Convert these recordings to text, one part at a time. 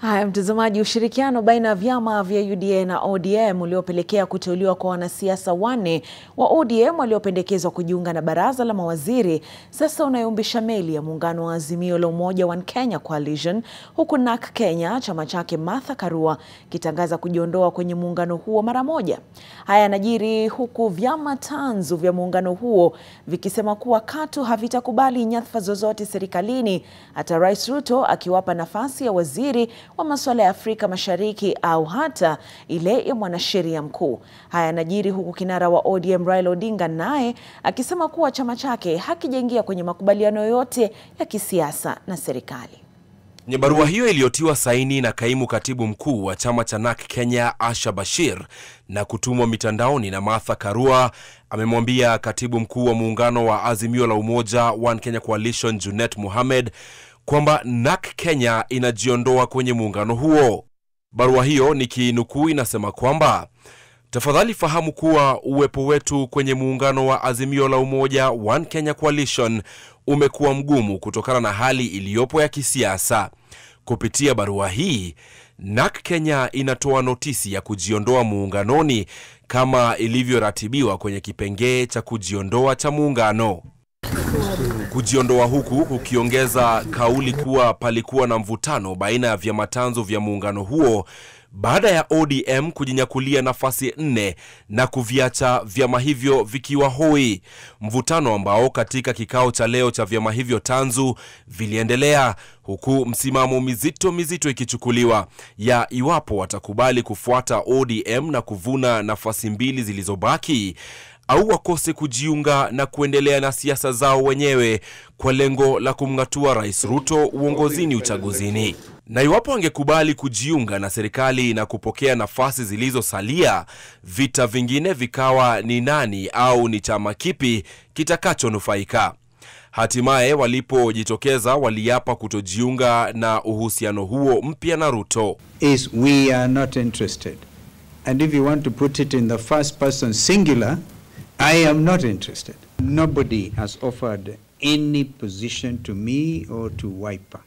Haya, mtazamaji, ushirikiano baina ya vyama vya UDA na ODM uliopelekea kuteuliwa kwa wanasiasa wanne wa ODM waliopendekezwa kujiunga na baraza la mawaziri sasa unayumbisha meli ya muungano wa Azimio la Umoja One Kenya Coalition, huku nak Kenya chama chake Martha Karua kitangaza kujiondoa kwenye muungano huo mara moja. Haya yanajiri huku vyama tanzu vya muungano huo vikisema kuwa katu havitakubali nyadhifa zozote serikalini, hata Rais Ruto akiwapa nafasi ya waziri wa masuala ya Afrika Mashariki au hata ile ya mwanasheria mkuu. Haya yanajiri huku kinara wa ODM Raila Odinga naye akisema kuwa chama chake hakijaingia kwenye makubaliano yoyote ya kisiasa na serikali. Kwenye barua hiyo iliyotiwa saini na kaimu katibu mkuu wa chama cha NAK Kenya Asha Bashir na kutumwa mitandaoni na Martha Karua, amemwambia katibu mkuu wa muungano wa Azimio la Umoja One Kenya Coalition Junet Mohamed kwamba NAK Kenya inajiondoa kwenye muungano huo. Barua hiyo nikiinukuu, inasema kwamba tafadhali fahamu kuwa uwepo wetu kwenye muungano wa Azimio la Umoja One Kenya Coalition umekuwa mgumu kutokana na hali iliyopo ya kisiasa. Kupitia barua hii, NAC Kenya inatoa notisi ya kujiondoa muunganoni kama ilivyoratibiwa kwenye kipengee cha kujiondoa cha muungano. Kujiondoa huku kukiongeza kauli kuwa palikuwa na mvutano baina ya vyama tanzo vya muungano huo baada ya ODM kujinyakulia nafasi nne na kuviacha vyama hivyo vikiwa hoi, mvutano ambao katika kikao cha leo cha vyama hivyo tanzu viliendelea huku msimamo mizito mizito ikichukuliwa ya iwapo watakubali kufuata ODM na kuvuna nafasi mbili zilizobaki au wakose kujiunga na kuendelea na siasa zao wenyewe kwa lengo la kumng'atua Rais Ruto uongozini uchaguzini. Na iwapo angekubali kujiunga na serikali na kupokea nafasi zilizosalia, vita vingine vikawa ni nani au ni chama kipi kitakachonufaika. Hatimaye walipojitokeza waliapa kutojiunga na uhusiano huo mpya na Ruto. Is we are not interested. And if you want to put it in the first person singular, I am not interested. Nobody has offered any position to me or to Wiper.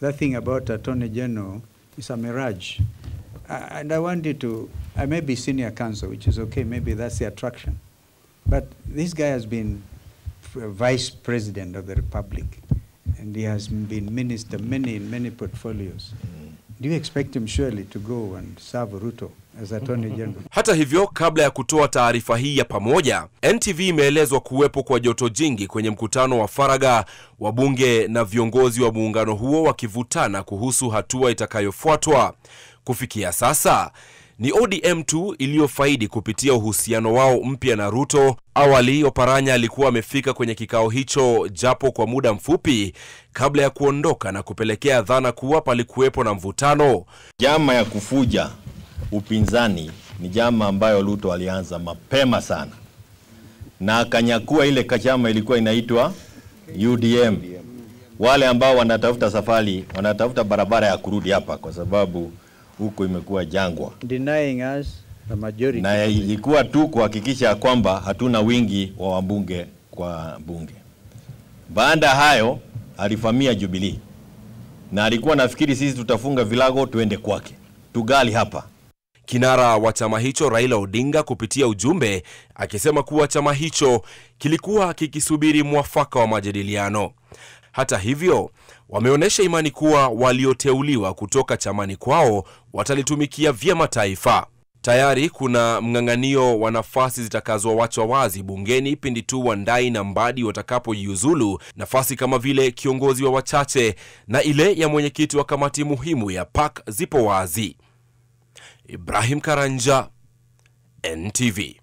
That thing about Attorney General is a mirage. and I wanted to, I may be senior counsel, which is okay, maybe that's the attraction. But this guy has been vice president of the republic, and he has been minister many in many portfolios. Mm. Do you expect him surely to go and serve Ruto? as Attorney General. Hata hivyo, kabla ya kutoa taarifa hii ya pamoja, NTV imeelezwa kuwepo kwa joto jingi kwenye mkutano wa faraga wa bunge na viongozi wa muungano huo wakivutana kuhusu hatua itakayofuatwa. Kufikia sasa ni ODM tu iliyofaidi kupitia uhusiano wao mpya na Ruto. Awali Oparanya alikuwa amefika kwenye kikao hicho japo kwa muda mfupi kabla ya kuondoka na kupelekea dhana kuwa palikuwepo na mvutano. Njama ya kufuja upinzani ni jama ambayo Ruto alianza mapema sana na akanyakua ile kachama ilikuwa inaitwa UDM. Wale ambao wanatafuta safari, wanatafuta barabara ya kurudi hapa, kwa sababu huko imekuwa jangwa, denying us the majority, na ilikuwa tu kuhakikisha kwamba hatuna wingi wa wabunge kwa bunge. Baada hayo, alifamia Jubilee na alikuwa nafikiri sisi tutafunga vilago tuende kwake, tugali hapa kinara wa chama hicho Raila Odinga kupitia ujumbe akisema kuwa chama hicho kilikuwa kikisubiri mwafaka wa majadiliano. Hata hivyo, wameonyesha imani kuwa walioteuliwa kutoka chamani kwao watalitumikia vyema taifa. Tayari kuna mng'ang'anio wa nafasi zitakazowachwa wazi bungeni pindi tu ndai na Mbadi watakapojiuzulu nafasi kama vile kiongozi wa wachache na ile ya mwenyekiti wa kamati muhimu ya PAK zipo wazi. Ibrahim Karanja, NTV.